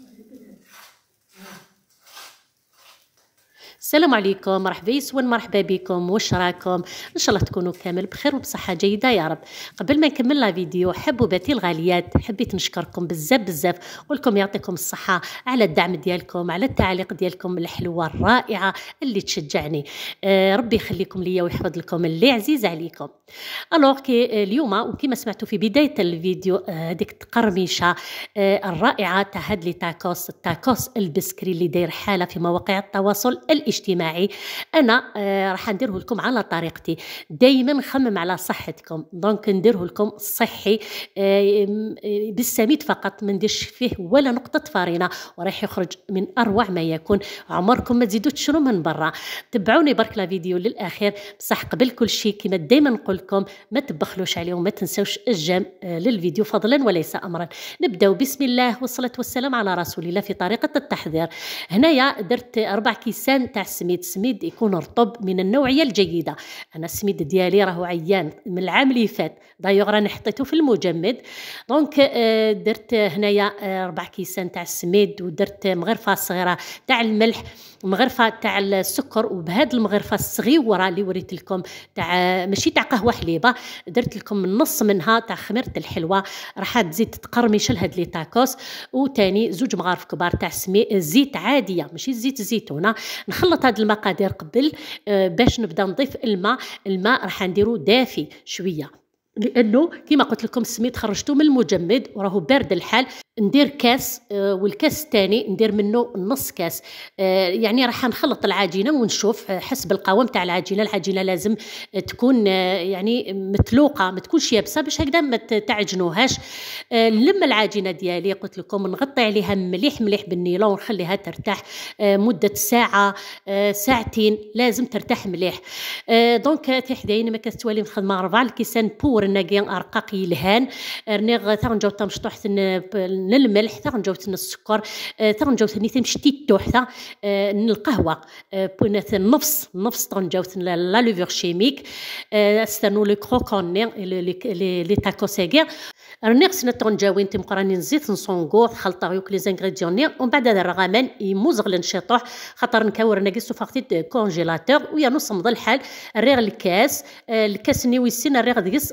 Thank you. السلام عليكم مرحبا يسون مرحبا بكم واش راكم ان شاء الله تكونوا كامل بخير وبصحه جيده يا رب قبل ما نكمل لا فيديو حبوباتي الغاليات حبيت نشكركم بزاف بزاف ولكم يعطيكم الصحه على الدعم ديالكم على التعليق ديالكم الحلوه الرائعه اللي تشجعني آه ربي يخليكم ليا ويحفظ لكم اللي عزيز عليكم الوغ آه، كي اليوم وكما سمعتوا في بدايه الفيديو آه، هذيك آه آه الرائعه تاع هاد لي تاكوس التاكوس البسكري اللي داير حاله في مواقع التواصل الإجتماعي الاجتماعي انا آه، راح نديره لكم على طريقتي دائما نخمم على صحتكم دونك نديره لكم صحي آه، آه، بالسميد فقط ما نديرش فيه ولا نقطه فارينه وراح يخرج من اروع ما يكون عمركم ما تزيدوا تشرو من برا تبعوني برك لا فيديو للاخير بصح قبل كل شيء كما دائما نقول لكم ما تبخلوش عليهم ما تنسوش الجام للفيديو فضلا وليس امرا نبداو بسم الله والصلاه والسلام على رسول الله في طريقه التحضير هنايا درت اربع كيسان تاع سميد سميد يكون رطب من النوعيه الجيده انا السميد ديالي راهو عيان من العام اللي فات دايوغ راني حطيته في المجمد دونك آه، درت هنايا آه، ربع كيسان تاع السميد ودرت مغرفه صغيره تاع الملح مغرفه تاع السكر وبهذه المغرفه الصغيره اللي وريت لكم تاع ماشي تاع قهوه حليبه درت لكم النص منها تاع خميره الحلوى راح تزيد تقرمش لهاد لي تاكوس وتاني زوج مغارف كبار تاع الزيت عاديه ماشي زيت الزيتونه نخلط نحط هاد المقادير قبل آه، باش نبدا نضيف الماء الماء راح نديرو دافي شويه لانه كما قلت لكم سميت خرجته من المجمد وراهو بارد الحال ندير كاس آه، والكاس الثاني ندير منه نص كاس آه، يعني راح نخلط العجينه ونشوف آه، حسب القوام تاع العجينه العجينه لازم تكون يعني متلوقه ما تكونش يابسه باش هكذا ما تعجنوهاش نلم العجينه ديالي قلت لكم نغطي عليها مليح مليح بالنيلون ونخليها ترتاح مده ساعه ساعتين لازم ترتاح مليح دونك في حدايا ما كتولي نخدم اربع الكيسان بور ناقي أرقاق يلهان رني تنجاو تمشطو حتى الملح تنجاو السكر تنجاو أه، ني تمشتي التو حتى أه، القهوة أه، بونات النفس النفس تنجاو لا لوفور شيميك استنو لو كروكوني لي تاكو سيغير رني خصنا تنجاوين تمقراني الزيت نصونكو خلطا غيوك لي زانغريديون ني ومن بعد هذا الرغمان يموزغ لنشيطوح خاطر نكاور ناقي سوفاغتي كونجيلاتور ويا نص نصمض الحال ريغ الكاس الكاس ني ويسين ريغ ديس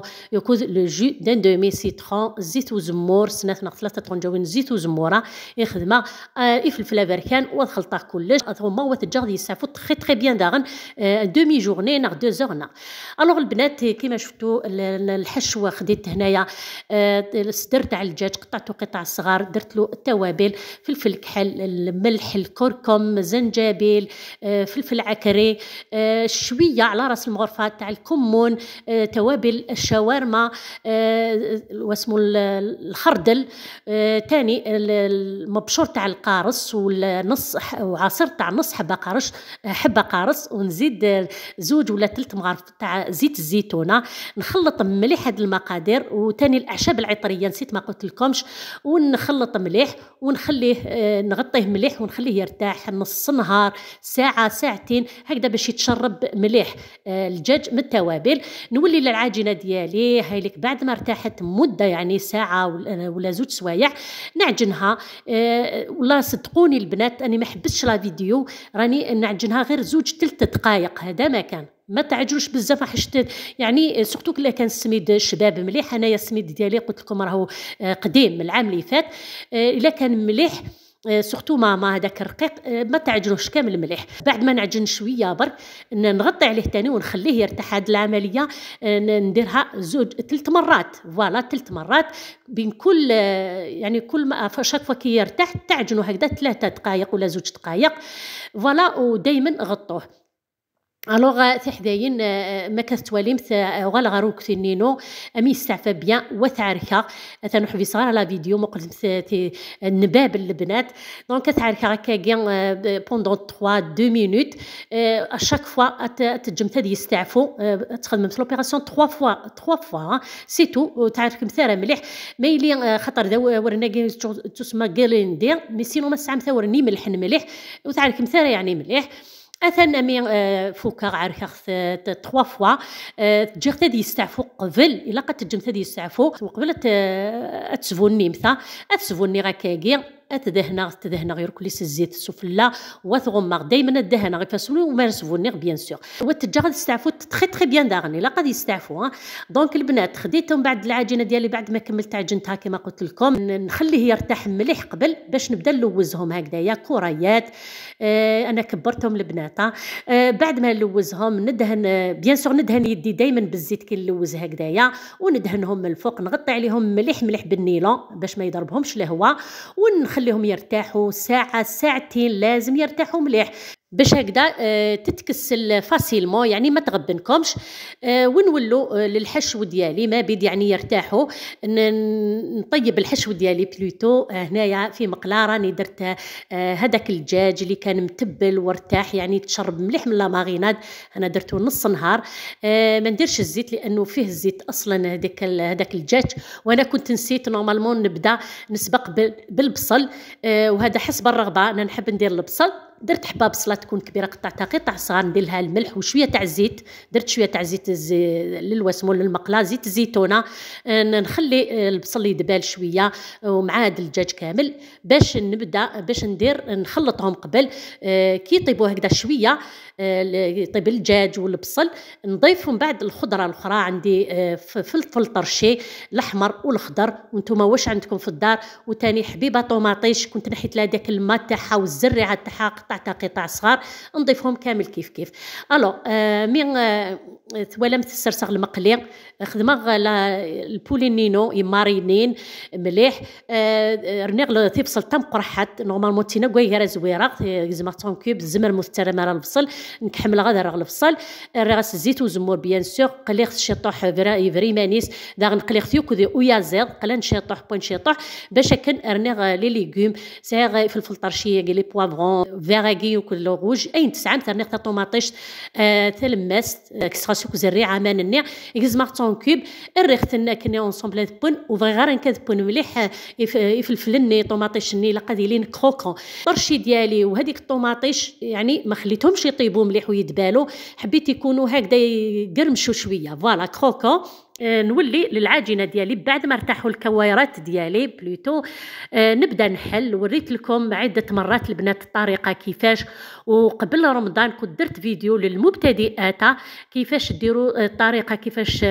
يكوز لو جو دومي سيترون زيت وزمور سنات ثلاثة طنجوين زيت وزمورة يخدمها الفلفلة آه، بركان والخلطة كلش آه، ثم وتجا غادي يسافو تخي تخي بيان داغن آه، دومي جورني ناغ دو زور الوغ البنات كيما شفتوا الحشوة خديت هنايا الصدر تاع الدجاج قطعته قطع صغار درت له التوابل فلفل كحل الملح الكركم زنجبيل فلفل عكري شوية على راس المغرفة تاع الكمون توابل الشاورما آه، واسمه الخردل ثاني آه، المبشور تاع القارص والنص وعصير تاع نص حبه قارص حبه قارص ونزيد زوج ولا ثلث مغارف تاع زيت الزيتونه نخلط مليح هاد المقادير وثاني الاعشاب العطريه نسيت ما قلت لكمش ونخلط مليح ونخليه آه، نغطيه مليح ونخليه يرتاح نص نهار ساعه ساعتين هكذا باش يتشرب مليح الدجاج من التوابل نولي للعجينه ديالي ديالي هايلك بعد ما ارتاحت مده يعني ساعه ولا زوج سوايع نعجنها أه والله صدقوني البنات اني ما حبستش لا فيديو راني نعجنها غير زوج ثلاث دقائق هذا ما كان ما تعجلوش بزاف حيت يعني سورتو كلا كان السميد شباب مليح انايا السميد ديالي قلت لكم راهو آه، قديم من العام اللي فات آه، الا كان مليح آه، سورتو ما ما هذاك الرقيق آه، ما تعجنوش كامل مليح بعد ما نعجن شويه برك نغطي عليه تاني ونخليه يرتاح هاد العمليه آه، نديرها زوج ثلاث مرات فوالا ثلاث مرات بين كل يعني كل ما شاك فوا كي يرتاح تعجنوا هكذا ثلاثه دقائق ولا زوج دقائق فوالا ودائما غطوه الوغ تحدين آه، آه، ما كتوليمت آه، غال غاروك تنينو امي استعفى بيان وتعركا تنوح في صغار لا فيديو مقلت النباب البنات دونك تعركا هكا كان بوندون 3 2 مينوت اشاك فوا تجم هذه يستعفو تخدم مثل لوبيراسيون 3 فوا 3 فوا سي تو تعرك مثال مليح ما يلي خاطر دا ورنا تسمى كالين دير مي سينو ما سعمت ورني ملح مليح وتعرك مثال يعني مليح أثنى مي آه، فوكا غير خخ آه، تخوا فوا آه، تجي تادي يستعفو قبل الا قد تجم تادي يستعفو قبل تسفوني مثا تسفوني غا اتدهنا تدهنا غير كليس الزيت السفلة وثغم دائما الدهنا غير فاسوني وما نسفونيغ بيان سور وتجا غادي يستعفوا تخي تخي بيان داغني لا غادي يستعفوا دونك البنات خديتهم بعد العجينه ديالي بعد ما كملت عجنتها كما قلت لكم نخليه يرتاح مليح قبل باش نبدا نلوزهم هكذايا كريات آه انا كبرتهم البنات آه بعد ما نلوزهم ندهن بيان سور ندهن يدي دائما بالزيت كي نلوز هكذايا وندهنهم من الفوق نغطي عليهم مليح مليح بالنيلون باش ما يضربهمش الهواء ونخلي خليهم يرتاحوا ساعة ساعتين لازم يرتاحوا مليح باش هكذا آه، تتكس فاسيلمون يعني ما تغبنكمش آه، ونولو آه، للحشو ديالي ما بيد يعني يرتاحوا نطيب الحشو ديالي بلوتو هنايا في مقله راني درت هذاك الدجاج اللي كان متبل وارتاح يعني تشرب مليح من لا ماريناد انا درته نص نهار ما نديرش الزيت لانه فيه الزيت اصلا هذاك هذاك الدجاج وانا كنت نسيت نورمالمون نبدا نسبق بالبصل وهذا حسب الرغبه انا نحب ندير البصل درت حباب صلاه تكون كبيره قطعتها قطع صغار ندير لها الملح وشويه تاع الزيت درت شويه تاع زيت للوسمول للمقله زيت الزيتونه آه، نخلي البصل آه، يدبال شويه ومع الدجاج كامل باش نبدا باش ندير نخلطهم قبل آه، كي يطيبوا هكذا شويه يطيب الدجاج والبصل نضيفهم بعد الخضره الاخرى عندي فلفل طرشي الاحمر والخضر وانتم واش عندكم في الدار وتاني حبيبه طوماطيش كنت نحيت لها داك الماء تاعها والزريعه تاعها قطعتها قطع صغار نضيفهم كامل كيف كيف الو آه من آه توالمت السرسغ المقلي خدمة البولينينو يمارينين مليح آه, آه، رنيغ تيبصل تم قرحت نورمالمون تينا كويرا زويرة زعما تون كوب الزمر مستلم على البصل نكحمل غادا راه البصل راس الزيت وزمور بيان سور قليخت شيطوح فري مانيس داغ نقليخت يوكدي ويا زيد قلان شيطوح بوين شيطوح باش كان رنيغ لي ليغوم سيغ في طرشية لي فيغ غاكي وكل غوج اين تسعه مثلا نقطه طوماطيش آه تلماس آه، كسراسيك زريعه مان النيع اكز مارتون كوب الريختنا كنا اونسومبل بون غير كاد بون مليح آه، آه، يفلفل طوماطيش الني لقد يلين كروكون طرشي ديالي وهذيك الطوماطيش يعني ما خليتهمش يطيبوا مليح ويدبالوا حبيت يكونوا هكذا يقرمشوا شويه فوالا كروكون آه، نولي للعجينه ديالي بعد ما ارتاحوا الكويرات ديالي بلوتو آه، نبدا نحل وريت لكم عده مرات البنات الطريقه كيفاش وقبل رمضان كنت درت فيديو للمبتدئات كيفاش ديروا آه، الطريقه كيفاش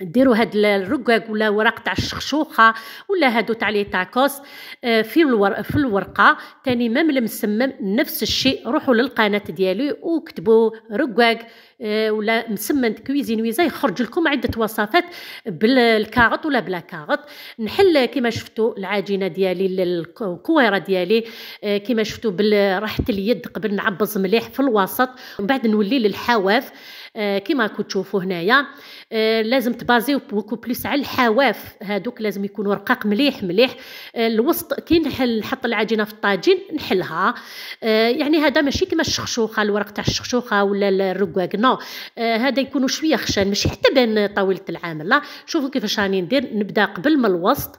ديروا هاد الرقاق ولا وراق تاع الشخشوخه ولا هادو تاع لي تاكوس آه، في في الورقه ثاني مام المسمم نفس الشيء روحوا للقناه ديالي وكتبوا رقاق آه، ولا مسمن كويزين ويزا يخرج لكم عده وصفات بالكاغط ولا بلا كاغط نحل كما شفتوا العجينه ديالي الكويره ديالي آه، كما شفتوا راحه اليد قبل نعبز مليح في الوسط ومن بعد نولي للحواف كما راكم تشوفوا هنايا آه، لازم تبازيو بوكو بليس على الحواف هادوك لازم يكونوا رقاق مليح مليح آه، الوسط كي نحل نحط العجينه في الطاجين نحلها آه، يعني هذا ماشي كما الشخشوخه الورق تاع الشخشوخه ولا الرقاق نو هذا يكونوا شويه خشان ماشي حتى بان طاوله العامله لا شوفوا كيفاش راني ندير نبدا قبل من الوسط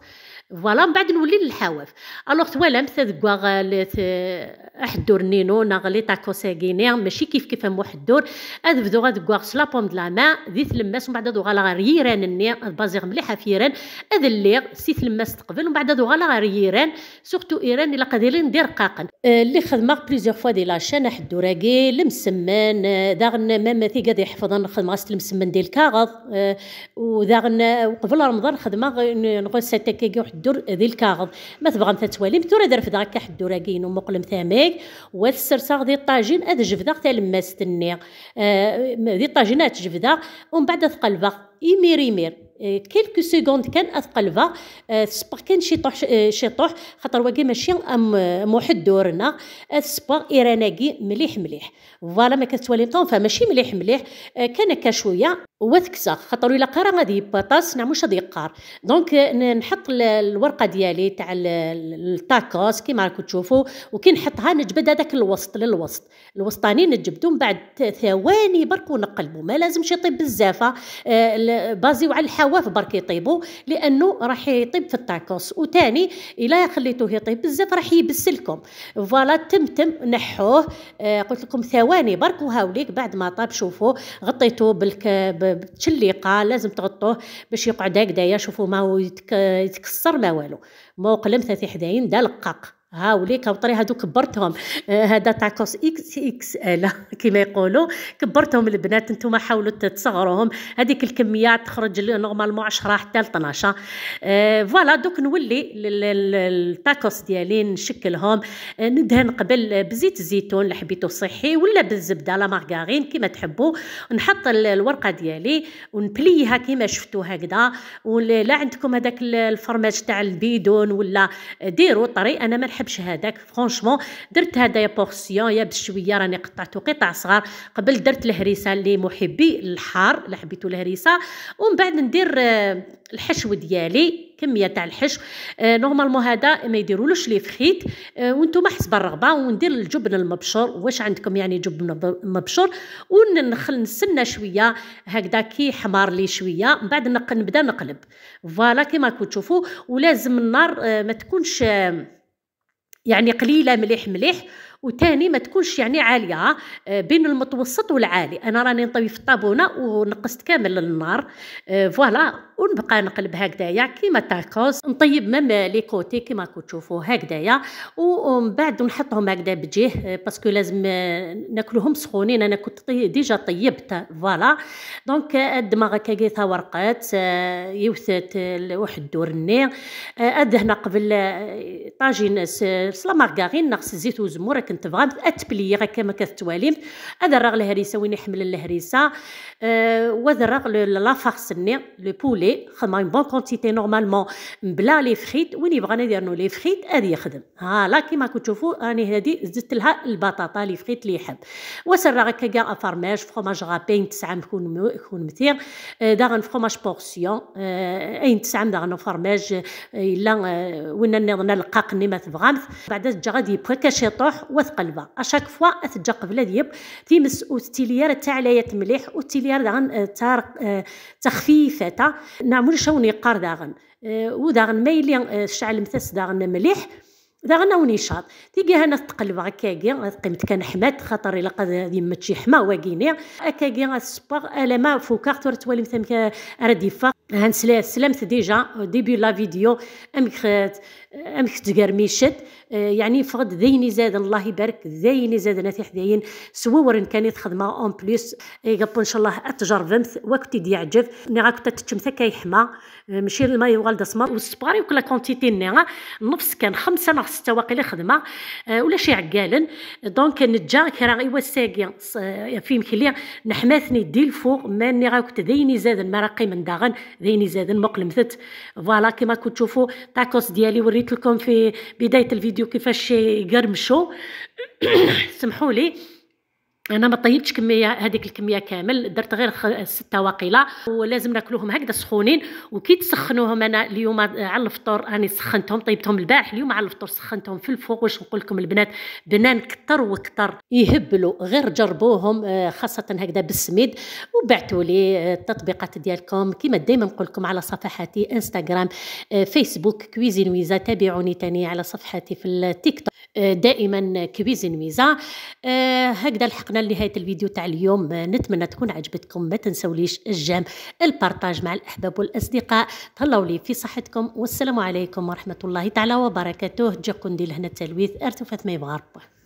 فوالا من بعد نولي للحواف الوغ توالا مثلا كواغ واحد الدور نينو ناغلي تاكو ساكينير ماشي كيف كيف ام واحد الدور اذ بدو غاد كواغ سلا بوم دلا ما ذي تلماس ومن بعد دوغا لا غيران بازيغ مليحه في فيران اذ اللي سي تلماس تقبل ومن بعد دوغا لا غيران سورتو ايران الا قادرين ندير قاقن آه، اللي خدمه بليزيوغ فوا دي لاشين حد دوراكي المسمان داغن ميم في قاد يحفظن خدمه غاست المسمن ديال الكاغض آه، وداغن قبل رمضان خدمه نغوسات كي واحد الدور ذي الكاغض ما تبغى مثلا تولي متورا درف ذاك حد راكين ومقلم ثاميك والسرساغ ذي الطاجين اذ جفدا تاع الماس تني آه ذي الطاجينات جفدا ومن بعد ثقلبا يمير يمير آه، كيلكو سكوند كان اثقلبا السبا آه، كان شي طوح آه، شي طوح خاطر واكي ماشي موحد دورنا السبا ايراناكي مليح مليح فوالا ما كتولي طونفا فماشي مليح مليح كان كا شويه وثكسه خاطر الا قرا غادي يبطاس نعم واش غادي يقار دونك نحط الورقه ديالي تاع التاكوس كيما راكم تشوفوا وكي نحطها نجبد هذاك الوسط للوسط الوسطاني نجبدو من بعد ثواني برك ونقلبو ما لازمش يطيب بزاف آه، بازيو على الحواف برك يطيبو لانه راح يطيب في التاكوس وثاني الا خليتوه يطيب بزاف راح يبس لكم فوالا تم نحوه آه، قلت لكم ثواني برك وهاوليك بعد ما طاب شوفوا غطيتوه بالك بتشليقه لازم تغطوه باش يقعد هكذايا شوفوا ما يتكسر ما والو موقلم ثلاثة حدايين دا لقاق ها ولي كنطري هادو كبرتهم آه، هذا تاع كوس اكس اكس ال كما يقولوا كبرتهم البنات نتوما حاولوا تصغروهم هذيك الكميه تخرج نورمالمون 10 حتى ل 12 آه، فوالا دوك نولي التاكوس ديالي نشكلهم آه، ندهن قبل بزيت الزيتون اللي حبيتو صحي ولا بالزبده لا مارغارين كما تحبوا نحط الورقه ديالي ونبليها كما شفتوا هكذا ولا عندكم هذاك الفرماج تاع البيدون ولا ديروا طري انا ما نحب نحبش هذاك فرونشمون درت يا بورسيون يا بشويه راني قطعته قطع صغار قبل درت الهريسه لمحبي الحار اللي حبيتو الهريسه ومن بعد ندير آه، الحشو ديالي كميه تاع الحشو آه، نورمالمون هذا ما يديرولوش لي فخيت آه، وانتم حسب الرغبه وندير الجبن المبشور واش عندكم يعني جبن مبشور ونخل نستنى شويه هكذا كي حمار لي شويه من بعد نبدا نقلب فوالا كيما راكم تشوفوا ولازم النار ما تكونش يعني قليله مليح مليح وثاني ما تكونش يعني عاليه آه، بين المتوسط والعالي انا راني نطوي في الطابونه ونقصت كامل النار آه، فوالا ونبقى نقلب هكذايا كيما تاكوز نطيب مام لي كوتي كيما راكم تشوفوا هكذايا ومن بعد نحطهم هكذا بجيه آه، باسكو لازم ناكلوهم سخونين انا كنت طي ديجا طيبت فوالا دونك الدماغ كاكيتها ورقات يوثت واحد الدور النير هنا قبل طاجين سلا مارغارين نقص زيت وزمور كنت غاد اتبلي كما ما كتواليم ادرغ الهريسه وين يحمل الهريسه أه وادرغ لا ني لو بولي خدم اون بون كونتيتي نورمالمون بلا لي فخيت وين يبغى ندير نو لي فخيت هذه يخدم ها لا كيما كتشوفوا راني هادي زدت لها البطاطا لي فخيت اللي يحب وسرغ كاع فرماج فروماج غابين تسعه نكون نكون مثير آه، داغ فرماج بورسيون اين تسعه داغ فرماج آه، الا آه، وين نلقاقني ما تبغامت بعد جا غادي يبقى كاشيطوح وثقلبه اشاك فوا اثجا قبل في تيمس وتيليار تاع لا مليح وتيليار داغن آه، تار آه، تخفيفاتا نعمل شوني قار داغن آه، وداغن مايلي الشعل مثاس داغن مليح داغنا ونشاط تيجي هنا تقلب هكاكي قيمت كان حمات خاطر الا قد ما شي حما واكيني هكاكي السباغ الا ما فوكاغ تولي مثلا راه ديفا هنسلا سلمت ديجا ديبي لا فيديو امك امك تقرميشت يعني فقد ذيني زاد الله يبارك ذيني زاد ناتي حداين سوور كانت خدمه اون بليس يقبو ان شاء الله اتجربمت وقت يعجب ني كنت تتشمت كيحما ماشي الماء والد اسمر والسباري وكلا كونتيتي نيغا نفس كان خمسه نغ سته واقيلا خدمه ولا شي عقالن دونك نجا راه غي ساقيا في مكلي نحماثني دي الفوق ماني غا كنت ذيني زاد المراقي من داغن ذيني زاد مقل مثت فوالا كيما كنت تشوفوا تاكوس ديالي وريت لكم في بدايه الفيديو كيفاش يقرمشوا سمحوا لي انا ما طيبتش كميه هذيك الكميه كامل درت غير سته واقيله ولازم ناكلوهم هكذا سخونين وكي تسخنوهم انا اليوم على الفطور راني سخنتهم طيبتهم البارح اليوم على الفطور سخنتهم في الفوق واش نقول لكم البنات بنان كتر وكتر يهبلوا غير جربوهم آه، خاصه هكذا بالسميد وبعتوا لي آه، التطبيقات ديالكم كما دائما نقول لكم على صفحاتي انستغرام آه، فيسبوك كويزين ويزا تابعوني تاني على صفحتي في التيك توك دائما كويزين ميزا آه، هكذا لحقنا لنهاية الفيديو تاع اليوم نتمنى تكون عجبتكم ما تنسوليش الجام البارطاج مع الأحباب والأصدقاء تهلاو لي في صحتكم والسلام عليكم ورحمة الله تعالى وبركاته جاكم دي لهنا التلويث ارتفعت ما يبغى ربه